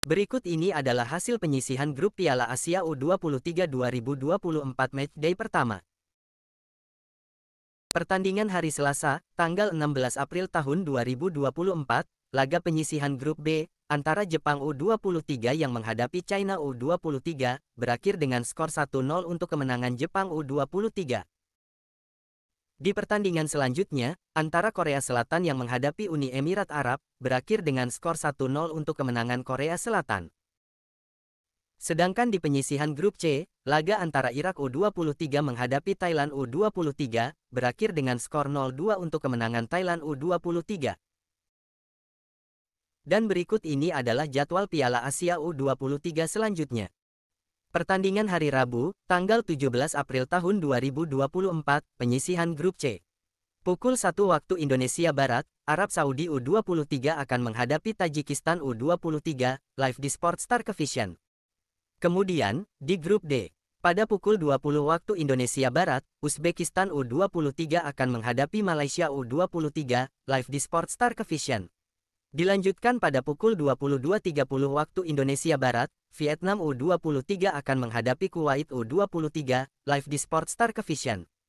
Berikut ini adalah hasil penyisihan grup Piala Asia U23 2024 matchday pertama. Pertandingan hari Selasa, tanggal 16 April tahun 2024, laga penyisihan grup B antara Jepang U23 yang menghadapi China U23 berakhir dengan skor 1-0 untuk kemenangan Jepang U23. Di pertandingan selanjutnya, antara Korea Selatan yang menghadapi Uni Emirat Arab, berakhir dengan skor 1-0 untuk kemenangan Korea Selatan. Sedangkan di penyisihan grup C, laga antara Irak U23 menghadapi Thailand U23, berakhir dengan skor 0-2 untuk kemenangan Thailand U23. Dan berikut ini adalah jadwal Piala Asia U23 selanjutnya. Pertandingan hari Rabu, tanggal 17 April tahun 2024, penyisihan grup C. Pukul 1 waktu Indonesia Barat, Arab Saudi U23 akan menghadapi Tajikistan U23, live di Star Kevision. Kemudian, di grup D, pada pukul 20 waktu Indonesia Barat, Uzbekistan U23 akan menghadapi Malaysia U23, live di Star Kevision. Dilanjutkan pada pukul 22.30 waktu Indonesia Barat, Vietnam U23 akan menghadapi Kuwait U23, live di Sportstar Kevision.